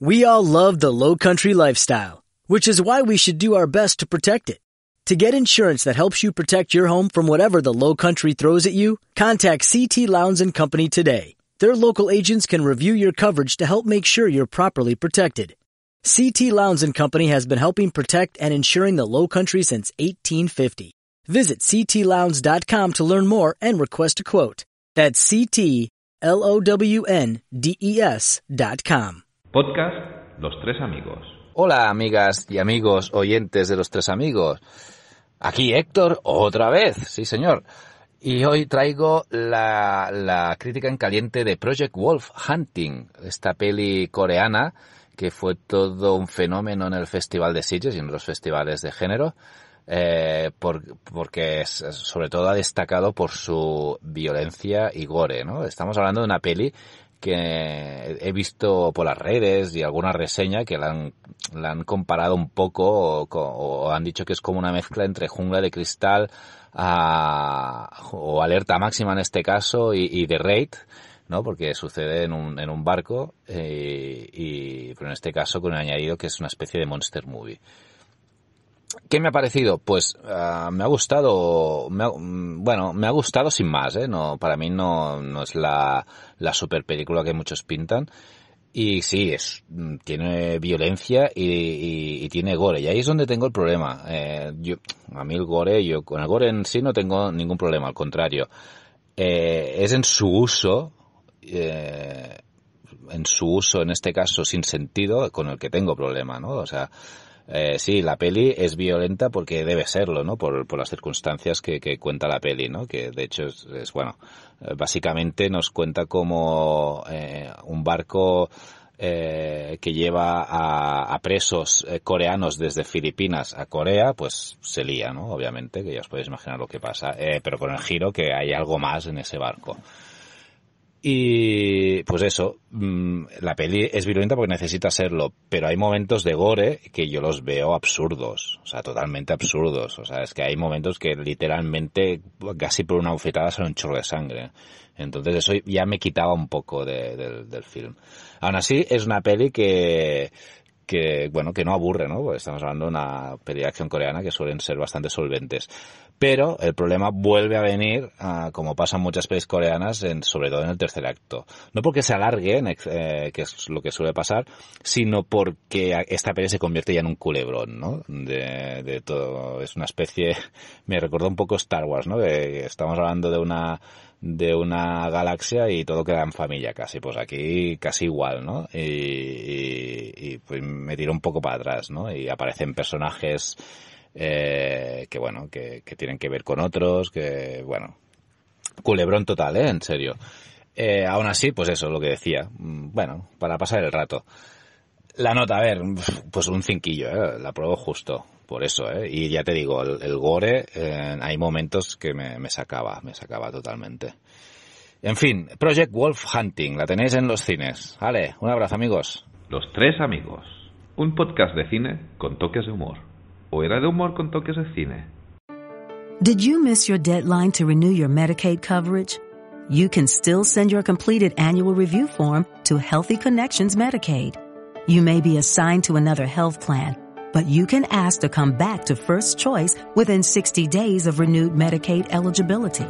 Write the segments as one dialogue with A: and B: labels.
A: We all love the low country lifestyle, which is why we should do our best to protect it. To get insurance that helps you protect your home from whatever the low country throws at you, contact CT Lowndes and Company today. Their local agents can review your coverage to help make sure you're properly protected. CT Lowndes and Company has been helping protect and insuring the low country since 1850. Visit ctlowndes.com to learn more and request a quote. That's ctlownds.com.
B: Podcast Los Tres Amigos. Hola amigas y amigos oyentes de Los Tres Amigos. Aquí Héctor otra vez, sí señor. Y hoy traigo la, la crítica en caliente de Project Wolf Hunting, esta peli coreana que fue todo un fenómeno en el Festival de Sitges y en los festivales de género. Eh, porque sobre todo ha destacado por su violencia y gore, ¿no? Estamos hablando de una peli que he visto por las redes y alguna reseña que la han, la han comparado un poco o, han dicho que es como una mezcla entre jungla de cristal o alerta máxima en este caso y, de raid. ¿no? Porque sucede en un, en un barco, eh, y, pero en este caso con el añadido que es una especie de monster movie. ¿Qué me ha parecido? Pues ah, me ha gustado, mm, bueno, me ha gustado sin más, ¿eh? No, para mí no, es la, la super película que muchos pintan. Y sí, es, mm, tiene violencia y, tiene gore. Y ahí es donde tengo el problema. Eh, a mí el gore, yo con el gore en sí no tengo ningún problema, al contrario. Eh, es en su uso, eh, en su uso en este caso sin sentido, con el que tengo problema, ¿no? O sea, eh, sí, la peli es violenta porque debe serlo, ¿no? Por, las circunstancias que, cuenta la peli, ¿no? Que de hecho es, bueno, eh, básicamente nos cuenta como eh, un barco que lleva a, presos coreanos desde Filipinas a Corea, pues se lía, ¿no? Obviamente, que ya os podéis imaginar lo que pasa. pero con el giro que hay algo más en ese barco. Y, pues eso, mm, la peli es violenta porque necesita serlo, pero hay momentos de gore que yo los veo absurdos, o sea, totalmente absurdos. O sea, es que hay momentos que literalmente casi por una bufetada son un chorro de sangre. Entonces eso ya me quitaba un poco del film. Aún así, es una peli que, que, bueno, que no aburre, ¿no? estamos hablando de una peli de acción coreana que suelen ser bastante solventes. Pero el problema vuelve a venir, ah, como pasa en muchas pelis coreanas, sobre todo en el tercer acto. No porque se alargue, eh, que es lo que suele pasar, sino porque esta peli se convierte ya en un culebrón, ¿no? De, todo. Es una especie, me recordó un poco Star Wars, ¿no? estamos hablando de una de una galaxia y todo queda en familia casi. Pues aquí casi igual, ¿no? Y, pues me tiro un poco para atrás, ¿no? Y aparecen personajes eh, que, bueno, que, tienen que ver con otros, que, bueno, culebrón total, ¿eh? En serio. Eh, aún así, pues eso, lo que decía. Mm, bueno, para pasar el rato. La nota, a ver, pues un cinquillo, ¿eh? La pruebo justo. Por eso, ¿eh? Y ya te digo, el, gore, eh, hay momentos que me, me sacaba, me sacaba totalmente. En fin, Project Wolf Hunting, la tenéis en los cines. Vale, un abrazo amigos. Los tres amigos. Un podcast de cine con toques de humor. ¿O era de humor con toques de cine?
A: Did you miss your deadline to renew your Medicaid coverage? You can still send your completed annual review form to Healthy Connections Medicaid. You may be assigned to another health plan. but you can ask to come back to First Choice within 60 days of renewed Medicaid eligibility.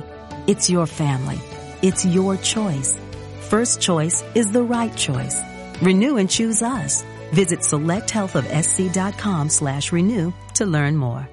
A: It's your family. It's your choice. First Choice is the right choice. Renew and choose us. Visit selecthealthofsc.com slash renew to learn more.